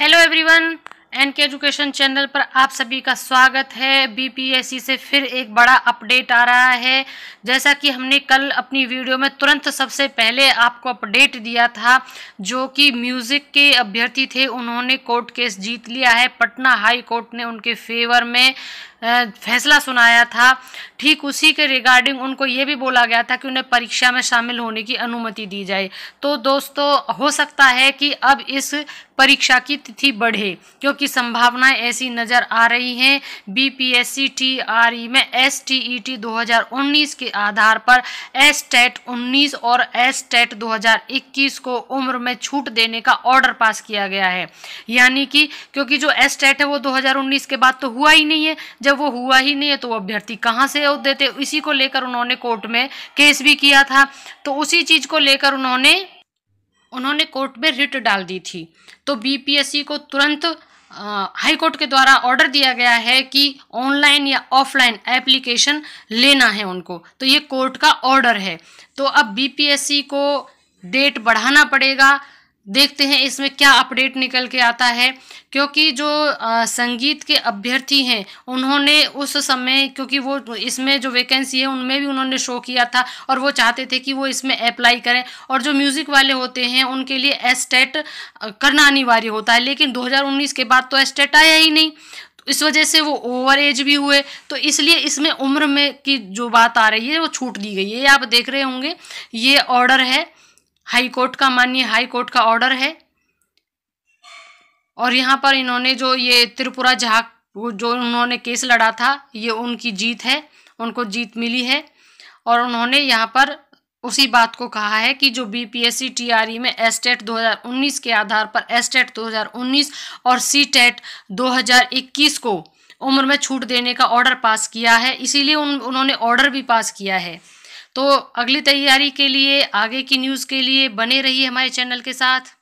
hello everyone N K education channel पर आप सभी का स्वागत है बीपीएससी से फिर एक बड़ा अपडेट आ रहा है जैसा कि हमने कल अपनी वीडियो में तुरंत सबसे पहले आपको अपडेट दिया था जो कि म्यूज़िक के अभ्यर्थी थे उन्होंने कोर्ट केस जीत लिया है पटना हाई कोर्ट ने उनके फेवर में फैसला सुनाया था ठीक उसी के रिगार्डिंग उनको ये भी बोला गया था कि उन्हें परीक्षा में शामिल होने की अनुमति दी जाए तो दोस्तों हो सकता है कि अब इस परीक्षा की तिथि बढ़े क्योंकि संभावनाएं ऐसी नज़र आ रही हैं बीपीएससी टीआरई e में एसटीईटी e 2019 के आधार पर एस टेट e उन्नीस और एस टेट 2021 को उम्र में छूट देने का ऑर्डर पास किया गया है यानी कि क्योंकि जो एस टेट है वो 2019 के बाद तो हुआ ही नहीं है जब वो हुआ ही नहीं है तो वो अभ्यर्थी कहाँ से देते इसी को लेकर उन्होंने कोर्ट में केस भी किया था तो उसी चीज़ को लेकर उन्होंने उन्होंने कोर्ट में रिट डाल दी थी तो बीपीएससी को तुरंत हाई कोर्ट के द्वारा ऑर्डर दिया गया है कि ऑनलाइन या ऑफलाइन एप्लीकेशन लेना है उनको तो ये कोर्ट का ऑर्डर है तो अब बीपीएससी को डेट बढ़ाना पड़ेगा देखते हैं इसमें क्या अपडेट निकल के आता है क्योंकि जो संगीत के अभ्यर्थी हैं उन्होंने उस समय क्योंकि वो इसमें जो वैकेंसी है उनमें भी उन्होंने शो किया था और वो चाहते थे कि वो इसमें अप्लाई करें और जो म्यूज़िक वाले होते हैं उनके लिए एस्टेट करना अनिवार्य होता है लेकिन 2019 के बाद तो एस्टेट आया ही नहीं इस वजह से वो ओवर एज भी हुए तो इसलिए इसमें उम्र में की जो बात आ रही है वो छूट दी गई है ये आप देख रहे होंगे ये ऑर्डर है हाई कोर्ट का माननीय हाई कोर्ट का ऑर्डर है और यहाँ पर इन्होंने जो ये त्रिपुरा जहा जो उन्होंने केस लड़ा था ये उनकी जीत है उनको जीत मिली है और उन्होंने यहाँ पर उसी बात को कहा है कि जो B P S C T R E में एस्टेट 2019 के आधार पर एस्टेट 2019 और सी टेट 2021 को उम्र में छूट देने का ऑर्डर पास किया है इसीलिए उन उन्होंने ऑर्डर भी पास किया है तो अगली तैयारी के लिए आगे की न्यूज़ के लिए बने रहिए हमारे चैनल के साथ